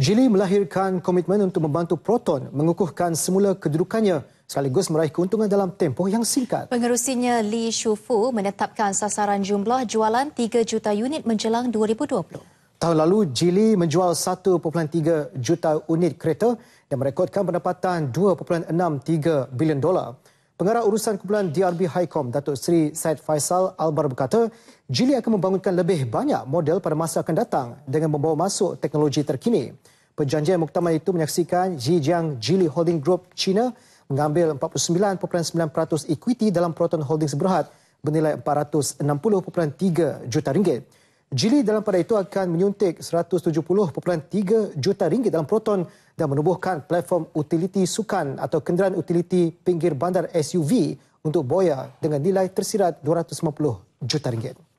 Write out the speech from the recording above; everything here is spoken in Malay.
Jili melahirkan komitmen untuk membantu Proton mengukuhkan semula kedudukannya sekaligus meraih keuntungan dalam tempoh yang singkat. Pengerusinya Li Shufu menetapkan sasaran jumlah jualan 3 juta unit menjelang 2020. Tahun lalu, Jili menjual 1.3 juta unit kereta dan merekodkan pendapatan 2.63 bilion dolar. Pengarah Urusan Kumpulan DRB Highcom Datuk Seri Syed Faisal Albar berkata, Jili akan membangunkan lebih banyak model pada masa akan datang dengan membawa masuk teknologi terkini. Perjanjian muktamad itu menyaksikan Zhejiang Jili Holding Group China mengambil 49.9% equity dalam Proton Holdings Berhad bernilai 460.3 juta ringgit. Jili dalam pada itu akan menyuntik 170.3 juta ringgit dalam proton dan menubuhkan platform utiliti sukan atau kenderaan utiliti pinggir bandar SUV untuk boya dengan nilai tersirat 250 juta ringgit.